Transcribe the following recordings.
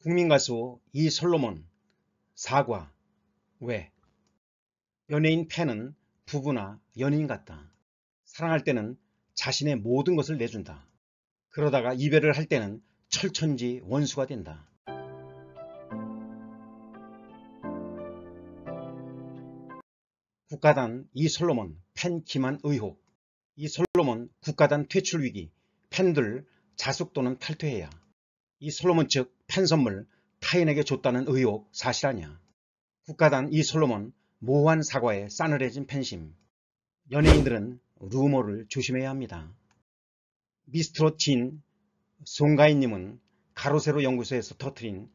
국민가수 이솔로몬 사과 왜 연예인 팬은 부부나 연인 같다. 사랑할 때는 자신의 모든 것을 내준다. 그러다가 이별을 할 때는 철천지 원수가 된다. 국가단 이솔로몬 팬 기만 의혹 이솔로몬 국가단 퇴출 위기 팬들 자숙 또는 탈퇴해야 이 솔로몬 측 판선물 타인에게 줬다는 의혹 사실 아냐. 국가단 이 솔로몬 모호한 사과에 싸늘해진 팬심. 연예인들은 루머를 조심해야 합니다. 미스트롯 진 송가인님은 가로세로 연구소에서 터트린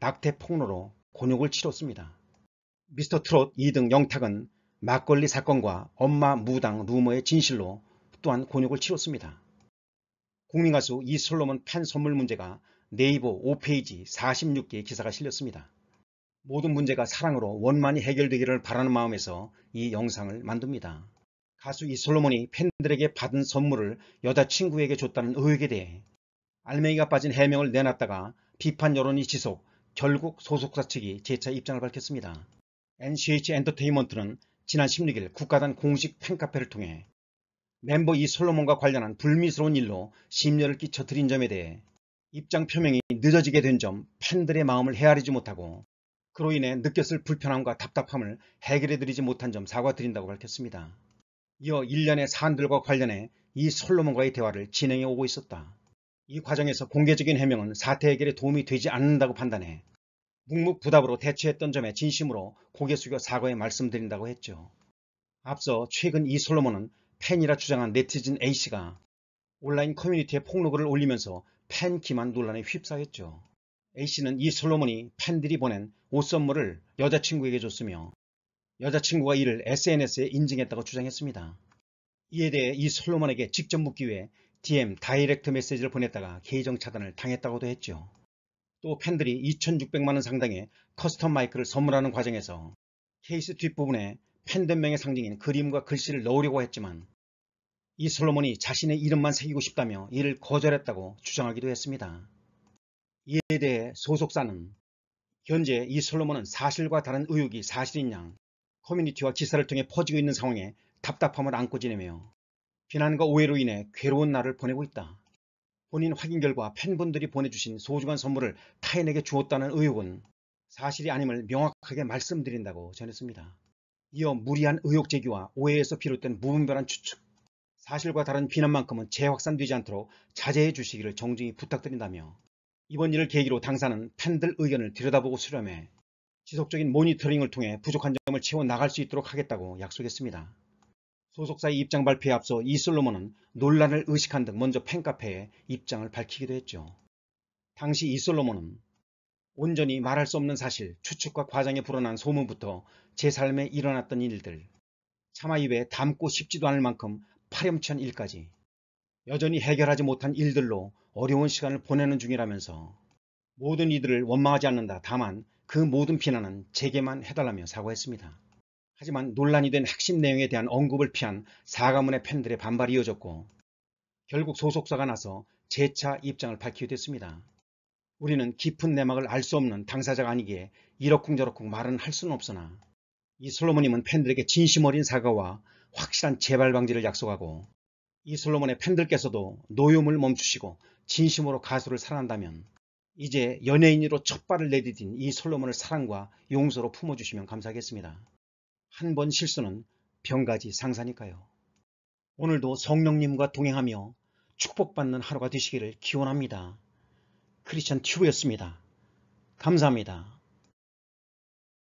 낙태 폭로로 곤욕을 치렀습니다. 미스터 트롯 2등 영탁은 막걸리 사건과 엄마 무당 루머의 진실로 또한 곤욕을 치렀습니다. 국민가수 이솔로몬 팬 선물 문제가 네이버 5페이지 46개의 기사가 실렸습니다. 모든 문제가 사랑으로 원만히 해결되기를 바라는 마음에서 이 영상을 만듭니다. 가수 이솔로몬이 팬들에게 받은 선물을 여자친구에게 줬다는 의혹에 대해 알맹이가 빠진 해명을 내놨다가 비판 여론이 지속, 결국 소속사 측이 재차 입장을 밝혔습니다. NCH 엔터테인먼트는 지난 16일 국가단 공식 팬카페를 통해 멤버 이 솔로몬과 관련한 불미스러운 일로 심려를 끼쳐드린 점에 대해 입장 표명이 늦어지게 된 점 팬들의 마음을 헤아리지 못하고 그로 인해 느꼈을 불편함과 답답함을 해결해드리지 못한 점 사과드린다고 밝혔습니다. 이어 일련의 사안들과 관련해 이 솔로몬과의 대화를 진행해 오고 있었다. 이 과정에서 공개적인 해명은 사태 해결에 도움이 되지 않는다고 판단해 묵묵부답으로 대처했던 점에 진심으로 고개 숙여 사과의 말씀드린다고 했죠. 앞서 최근 이 솔로몬은 팬이라 주장한 네티즌 A씨가 온라인 커뮤니티에 폭로글을 올리면서 팬 기만 논란에 휩싸였죠. A씨는 이 솔로몬이 팬들이 보낸 옷 선물을 여자친구에게 줬으며 여자친구가 이를 SNS에 인증했다고 주장했습니다. 이에 대해 이 솔로몬에게 직접 묻기 위해 DM 다이렉트 메시지를 보냈다가 계정 차단을 당했다고도 했죠. 또 팬들이 2600만원 상당의 커스텀 마이크를 선물하는 과정에서 케이스 뒷부분에 팬덤명의 상징인 그림과 글씨를 넣으려고 했지만 이 솔로몬이 자신의 이름만 새기고 싶다며 이를 거절했다고 주장하기도 했습니다. 이에 대해 소속사는 현재 이 솔로몬은 사실과 다른 의혹이 사실인 양 커뮤니티와 기사를 통해 퍼지고 있는 상황에 답답함을 안고 지내며 비난과 오해로 인해 괴로운 날을 보내고 있다. 본인 확인 결과 팬분들이 보내주신 소중한 선물을 타인에게 주었다는 의혹은 사실이 아님을 명확하게 말씀드린다고 전했습니다. 이어 무리한 의혹 제기와 오해에서 비롯된 무분별한 추측, 사실과 다른 비난만큼은 재확산되지 않도록 자제해 주시기를 정중히 부탁드린다며 이번 일을 계기로 당사는 팬들 의견을 들여다보고 수렴해 지속적인 모니터링을 통해 부족한 점을 채워나갈 수 있도록 하겠다고 약속했습니다. 소속사의 입장 발표에 앞서 이솔로몬은 논란을 의식한 등 먼저 팬카페에 입장을 밝히기도 했죠. 당시 이솔로몬은 온전히 말할 수 없는 사실, 추측과 과장에 불어난 소문부터 제 삶에 일어났던 일들, 차마 입에 담고 싶지도 않을 만큼 파렴치한 일까지 여전히 해결하지 못한 일들로 어려운 시간을 보내는 중이라면서 모든 이들을 원망하지 않는다. 다만 그 모든 비난은 제게만 해달라며 사과했습니다. 하지만 논란이 된 핵심 내용에 대한 언급을 피한 사과문의 팬들의 반발이 이어졌고 결국 소속사가 나서 재차 입장을 밝히게 됐습니다. 우리는 깊은 내막을 알 수 없는 당사자가 아니기에 이러쿵저러쿵 말은 할 수는 없으나 이 솔로몬님은 팬들에게 진심 어린 사과와 확실한 재발 방지를 약속하고 이 솔로몬의 팬들께서도 노염을 멈추시고 진심으로 가수를 사랑한다면 이제 연예인으로 첫 발을 내디딘 이 솔로몬을 사랑과 용서로 품어주시면 감사하겠습니다. 한 번 실수는 병가지 상사니까요. 오늘도 성령님과 동행하며 축복받는 하루가 되시기를 기원합니다. 크리스천 튜브였습니다. 감사합니다.